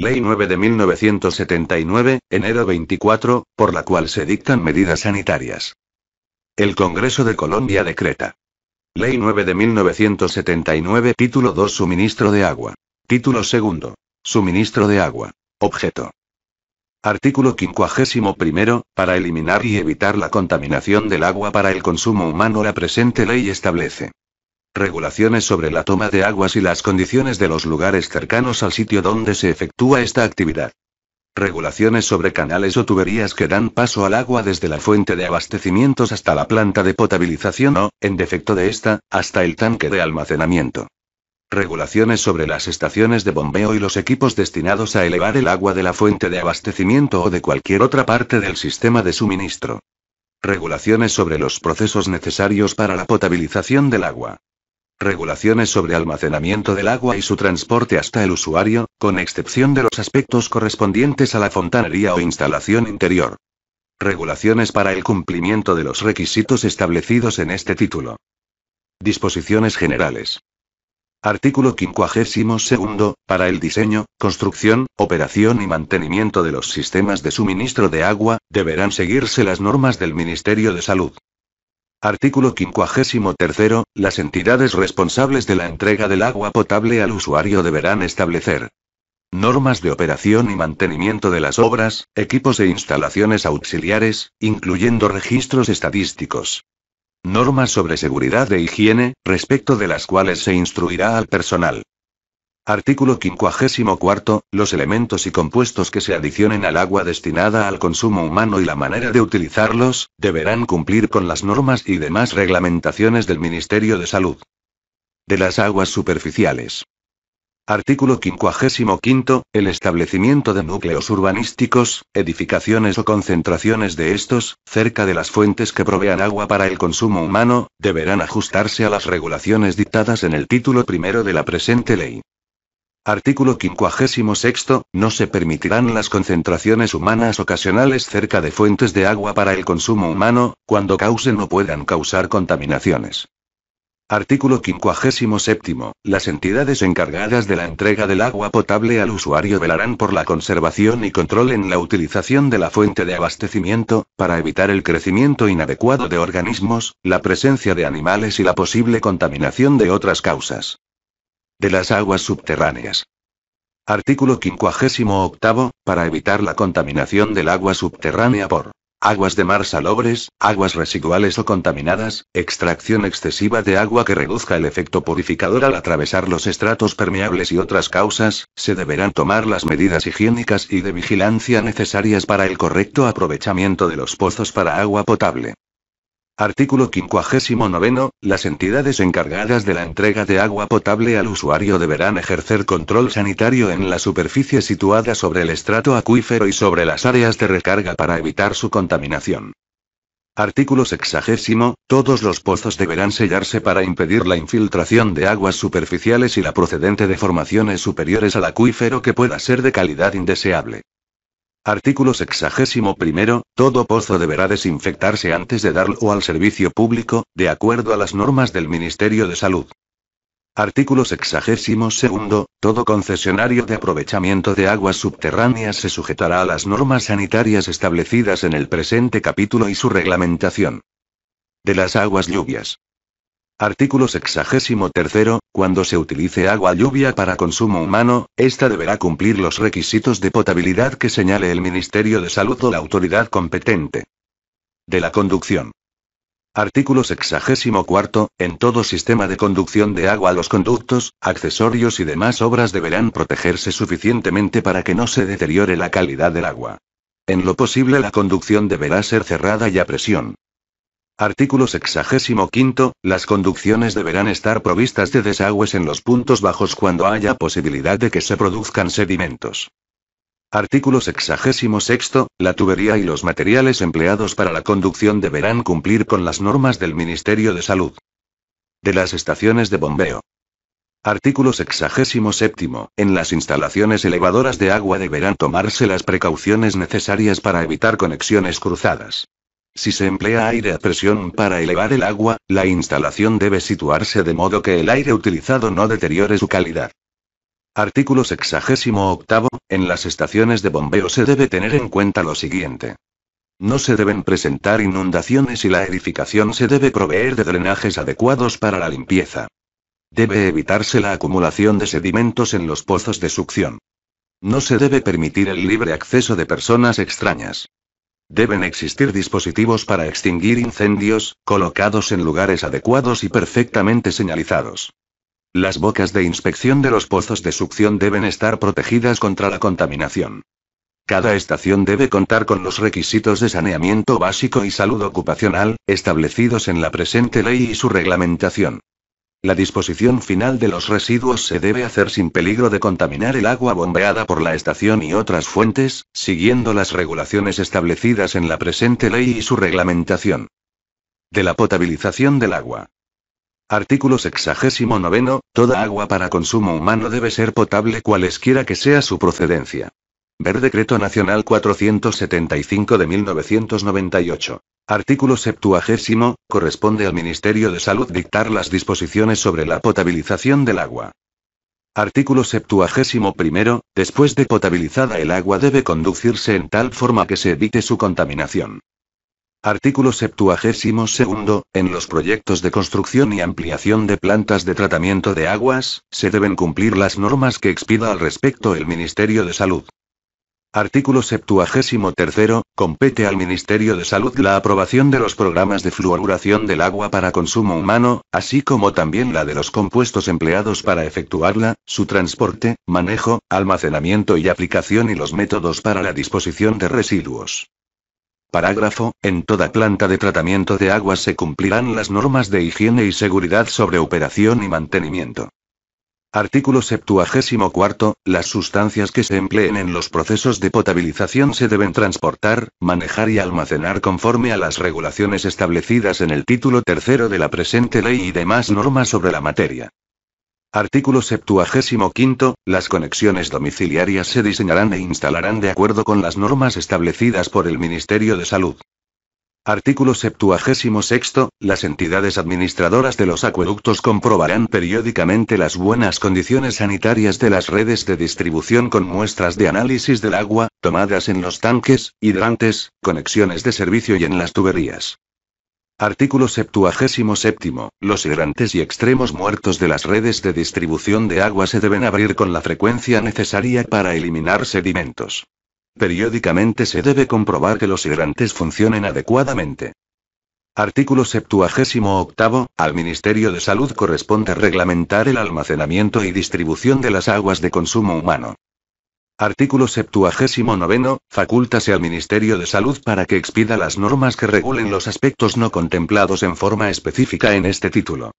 Ley 9 de 1979, enero 24, por la cual se dictan medidas sanitarias. El Congreso de Colombia decreta. Ley 9 de 1979, título 2, suministro de agua. Título 2, suministro de agua. Objeto. Artículo 51. Para eliminar y evitar la contaminación del agua para el consumo humano, la presente ley establece Regulaciones sobre la toma de aguas y las condiciones de los lugares cercanos al sitio donde se efectúa esta actividad. Regulaciones sobre canales o tuberías que dan paso al agua desde la fuente de abastecimientos hasta la planta de potabilización o, en defecto de esta, hasta el tanque de almacenamiento. Regulaciones sobre las estaciones de bombeo y los equipos destinados a elevar el agua de la fuente de abastecimiento o de cualquier otra parte del sistema de suministro. Regulaciones sobre los procesos necesarios para la potabilización del agua regulaciones sobre almacenamiento del agua y su transporte hasta el usuario, con excepción de los aspectos correspondientes a la fontanería o instalación interior. Regulaciones para el cumplimiento de los requisitos establecidos en este título. Disposiciones generales. Artículo 52. Para el diseño, construcción, operación y mantenimiento de los sistemas de suministro de agua, deberán seguirse las normas del Ministerio de Salud. Artículo 53. Las entidades responsables de la entrega del agua potable al usuario deberán establecer normas de operación y mantenimiento de las obras, equipos e instalaciones auxiliares, incluyendo registros estadísticos. Normas sobre seguridad e higiene, respecto de las cuales se instruirá al personal. Artículo 54. Los elementos y compuestos que se adicionen al agua destinada al consumo humano y la manera de utilizarlos, deberán cumplir con las normas y demás reglamentaciones del Ministerio de Salud. De las aguas superficiales. Artículo 55. El establecimiento de núcleos urbanísticos, edificaciones o concentraciones de estos, cerca de las fuentes que provean agua para el consumo humano, deberán ajustarse a las regulaciones dictadas en el título primero de la presente ley. Artículo 56. No se permitirán las concentraciones humanas ocasionales cerca de fuentes de agua para el consumo humano, cuando causen o puedan causar contaminaciones. Artículo 57. Las entidades encargadas de la entrega del agua potable al usuario velarán por la conservación y control en la utilización de la fuente de abastecimiento, para evitar el crecimiento inadecuado de organismos, la presencia de animales y la posible contaminación de otras causas de las aguas subterráneas. Artículo 58, para evitar la contaminación del agua subterránea por aguas de mar salobres, aguas residuales o contaminadas, extracción excesiva de agua que reduzca el efecto purificador al atravesar los estratos permeables y otras causas, se deberán tomar las medidas higiénicas y de vigilancia necesarias para el correcto aprovechamiento de los pozos para agua potable. Artículo 59. Las entidades encargadas de la entrega de agua potable al usuario deberán ejercer control sanitario en la superficie situada sobre el estrato acuífero y sobre las áreas de recarga para evitar su contaminación. Artículo 60. Todos los pozos deberán sellarse para impedir la infiltración de aguas superficiales y la procedente de formaciones superiores al acuífero que pueda ser de calidad indeseable. Artículo 61. Todo pozo deberá desinfectarse antes de darlo al servicio público, de acuerdo a las normas del Ministerio de Salud. Artículo 62. Todo concesionario de aprovechamiento de aguas subterráneas se sujetará a las normas sanitarias establecidas en el presente capítulo y su reglamentación. De las aguas lluvias. Artículo 63. Cuando se utilice agua lluvia para consumo humano, esta deberá cumplir los requisitos de potabilidad que señale el Ministerio de Salud o la autoridad competente. De la conducción. Artículo 64. En todo sistema de conducción de agua los conductos, accesorios y demás obras deberán protegerse suficientemente para que no se deteriore la calidad del agua. En lo posible la conducción deberá ser cerrada y a presión. Artículo 65. Las conducciones deberán estar provistas de desagües en los puntos bajos cuando haya posibilidad de que se produzcan sedimentos. Artículo 66. La tubería y los materiales empleados para la conducción deberán cumplir con las normas del Ministerio de Salud. De las estaciones de bombeo. Artículo 67. En las instalaciones elevadoras de agua deberán tomarse las precauciones necesarias para evitar conexiones cruzadas. Si se emplea aire a presión para elevar el agua, la instalación debe situarse de modo que el aire utilizado no deteriore su calidad. Artículo 68. En las estaciones de bombeo se debe tener en cuenta lo siguiente. No se deben presentar inundaciones y la edificación se debe proveer de drenajes adecuados para la limpieza. Debe evitarse la acumulación de sedimentos en los pozos de succión. No se debe permitir el libre acceso de personas extrañas. Deben existir dispositivos para extinguir incendios, colocados en lugares adecuados y perfectamente señalizados. Las bocas de inspección de los pozos de succión deben estar protegidas contra la contaminación. Cada estación debe contar con los requisitos de saneamiento básico y salud ocupacional, establecidos en la presente ley y su reglamentación. La disposición final de los residuos se debe hacer sin peligro de contaminar el agua bombeada por la estación y otras fuentes, siguiendo las regulaciones establecidas en la presente ley y su reglamentación. De la potabilización del agua. Artículo 69. Toda agua para consumo humano debe ser potable cualesquiera que sea su procedencia. Ver Decreto Nacional 475 de 1998. Artículo 70. Corresponde al Ministerio de Salud dictar las disposiciones sobre la potabilización del agua. Artículo 71. Después de potabilizada el agua debe conducirse en tal forma que se evite su contaminación. Artículo 72. En los proyectos de construcción y ampliación de plantas de tratamiento de aguas, se deben cumplir las normas que expida al respecto el Ministerio de Salud. Artículo 73. Compete al Ministerio de Salud la aprobación de los programas de fluoruración del agua para consumo humano, así como también la de los compuestos empleados para efectuarla, su transporte, manejo, almacenamiento y aplicación y los métodos para la disposición de residuos. Parágrafo. En toda planta de tratamiento de agua se cumplirán las normas de higiene y seguridad sobre operación y mantenimiento. Artículo 74. Las sustancias que se empleen en los procesos de potabilización se deben transportar, manejar y almacenar conforme a las regulaciones establecidas en el título tercero de la presente ley y demás normas sobre la materia. Artículo 75. Las conexiones domiciliarias se diseñarán e instalarán de acuerdo con las normas establecidas por el Ministerio de Salud. Artículo 76. Las entidades administradoras de los acueductos comprobarán periódicamente las buenas condiciones sanitarias de las redes de distribución con muestras de análisis del agua, tomadas en los tanques, hidrantes, conexiones de servicio y en las tuberías. Artículo 77. Los hidrantes y extremos muertos de las redes de distribución de agua se deben abrir con la frecuencia necesaria para eliminar sedimentos. Periódicamente se debe comprobar que los hidrantes funcionen adecuadamente. Artículo 78. Al Ministerio de Salud corresponde reglamentar el almacenamiento y distribución de las aguas de consumo humano. Artículo 79. Facúltase al Ministerio de Salud para que expida las normas que regulen los aspectos no contemplados en forma específica en este título.